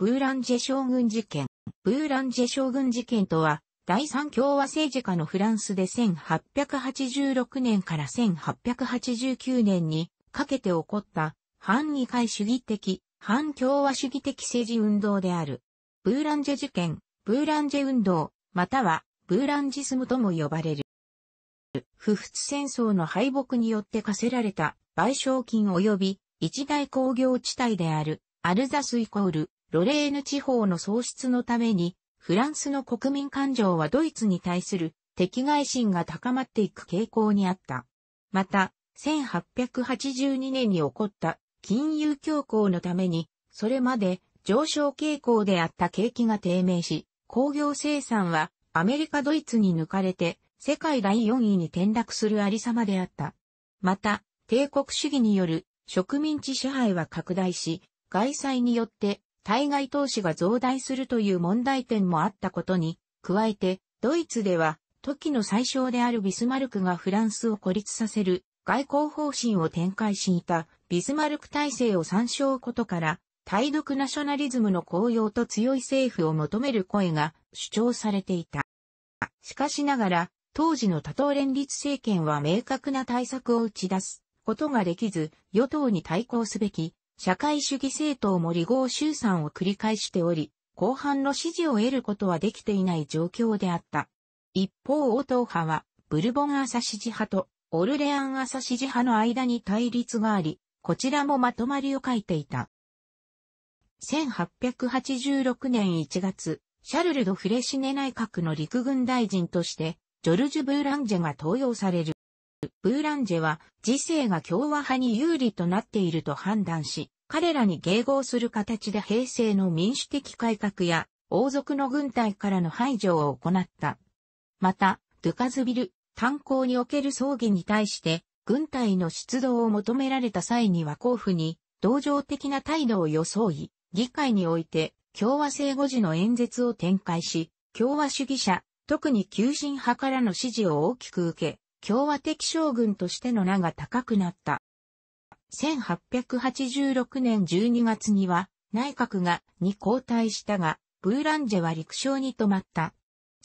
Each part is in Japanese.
ブーランジェ将軍事件。ブーランジェ将軍事件とは、第三共和政治家のフランスで1886年から1889年にかけて起こった反議会主義的、反共和主義的政治運動である。ブーランジェ事件、ブーランジェ運動、またはブーランジスムとも呼ばれる。不仏戦争の敗北によって課せられた賠償金及び一大工業地帯であるアルザスイコールロレーヌ地方の喪失のために、フランスの国民感情はドイツに対する敵外心が高まっていく傾向にあった。また、1882年に起こった金融恐慌のために、それまで上昇傾向であった景気が低迷し、工業生産はアメリカドイツに抜かれて世界第4位に転落するありさまであった。また、帝国主義による植民地支配は拡大し、外債によって対外投資が増大するという問題点もあったことに、加えて、ドイツでは、時の最小であるビスマルクがフランスを孤立させる外交方針を展開していたビスマルク体制を参照ことから、対独ナショナリズムの高揚と強い政府を求める声が主張されていた。しかしながら、当時の多党連立政権は明確な対策を打ち出すことができず、与党に対抗すべき社会主義政党も離合集散を繰り返しており、後半の支持を得ることはできていない状況であった。一方、応答派は、ブルボン朝支持派とオルレアン朝支持派の間に対立があり、こちらもまとまりを書いていた。1886年1月、シャルル・ド・フレシネ内閣の陸軍大臣として、ジョルジュ・ブーランジェが登用される。ブーランジェは、時世が共和派に有利となっていると判断し、彼らに迎合する形で平成の民主的改革や、王族の軍隊からの排除を行った。また、ドゥカズビル、炭鉱における葬儀に対して、軍隊の出動を求められた際には交付に、同情的な態度を装い、議会において、共和制護時の演説を展開し、共和主義者、特に急進派からの支持を大きく受け、共和的将軍としての名が高くなった。1886年12月には内閣がに交代したが、ブーランジェは陸将に止まった。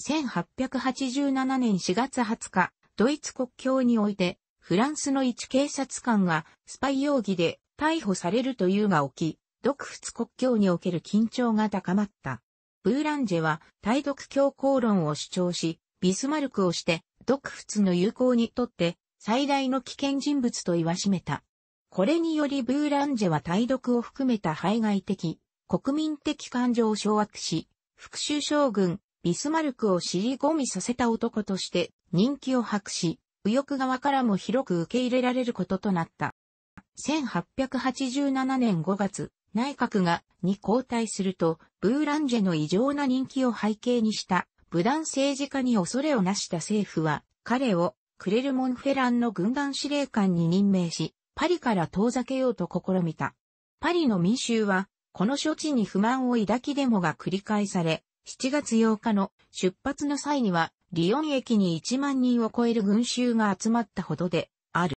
1887年4月20日、ドイツ国境において、フランスの一警察官がスパイ容疑で逮捕されるというが起き、独仏国境における緊張が高まった。ブーランジェは対独強硬論を主張し、ビスマルクをして独仏の友好にとって最大の危険人物と言わしめた。これによりブーランジェは対独を含めた排外的、国民的感情を掌握し、復讐将軍、ビスマルクを尻込みさせた男として人気を博し、右翼側からも広く受け入れられることとなった。1887年5月、内閣がに交代すると、ブーランジェの異常な人気を背景にした武断政治家に恐れをなした政府は、彼をクレルモンフェランの軍団司令官に任命し、パリから遠ざけようと試みた。パリの民衆は、この処置に不満を抱きデモが繰り返され、7月8日の出発の際には、リヨン駅に1万人を超える群衆が集まったほどである。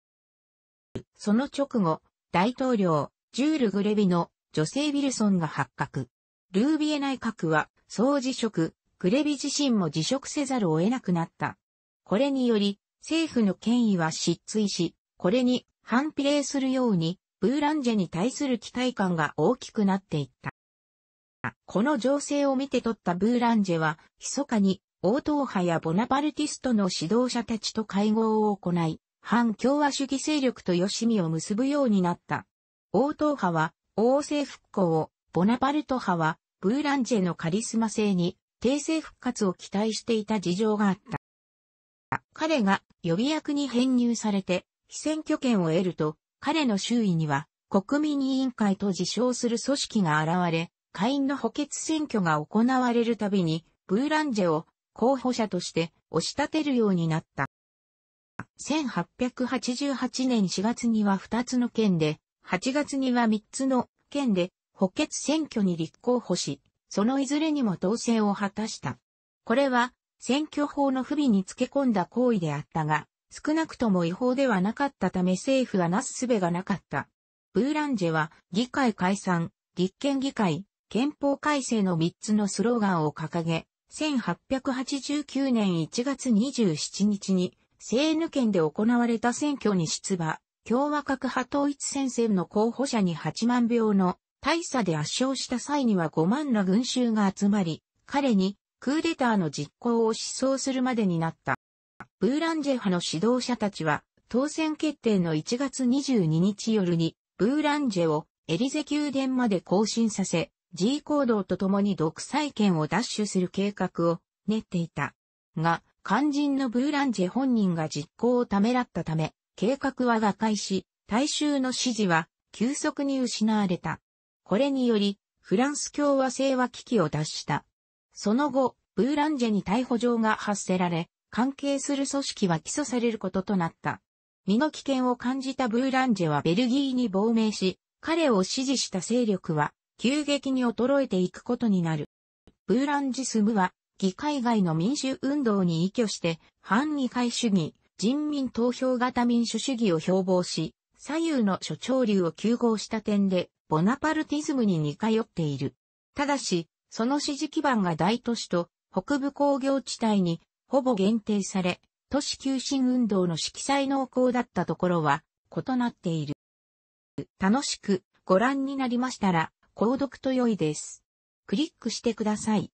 その直後、大統領、ジュール・グレビの女性ウィルソンが発覚。ルービエ内閣は、総辞職、クレビ自身も辞職せざるを得なくなった。これにより、政府の権威は失墜し、これに反比例するように、ブーランジェに対する期待感が大きくなっていった。この情勢を見て取ったブーランジェは、密かに、王党派やボナパルティストの指導者たちと会合を行い、反共和主義勢力と吉見を結ぶようになった。王党派は、王政復興を、ボナパルト派は、ブーランジェのカリスマ性に形勢復活を期待していた事情があった。彼が予備役に編入されて、非選挙権を得ると、彼の周囲には国民委員会と自称する組織が現れ、下院の補欠選挙が行われるたびに、ブーランジェを候補者として押し立てるようになった。1888年4月には2つの県で、8月には3つの県で補欠選挙に立候補し、そのいずれにも当選を果たした。これは、選挙法の不備につけ込んだ行為であったが、少なくとも違法ではなかったため政府はなすすべがなかった。ブーランジェは、議会解散、立憲議会、憲法改正の3つのスローガンを掲げ、1889年1月27日に、セーヌ県で行われた選挙に出馬、共和国派統一戦線の候補者に8万票の大差で圧勝した際には5万ら群衆が集まり、彼にクーデターの実行を思想するまでになった。ブーランジェ派の指導者たちは、当選決定の1月22日夜に、ブーランジェをエリゼ宮殿まで行進させ、G 行動とともに独裁権を奪取する計画を練っていた。が、肝心のブーランジェ本人が実行をためらったため、計画は瓦解し、大衆の支持は急速に失われた。これにより、フランス共和制は危機を脱した。その後、ブーランジェに逮捕状が発せられ、関係する組織は起訴されることとなった。身の危険を感じたブーランジェはベルギーに亡命し、彼を支持した勢力は急激に衰えていくことになる。ブーランジスムは議会外の民主運動に依拠して反議会主義、人民投票型民主主義を標榜し、左右の諸潮流を急合した点でボナパルティズムに似通っている。ただし、その支持基盤が大都市と北部工業地帯にほぼ限定され、都市求心運動の色彩濃厚だったところは異なっている。楽しくご覧になりましたら、購読と良いです。クリックしてください。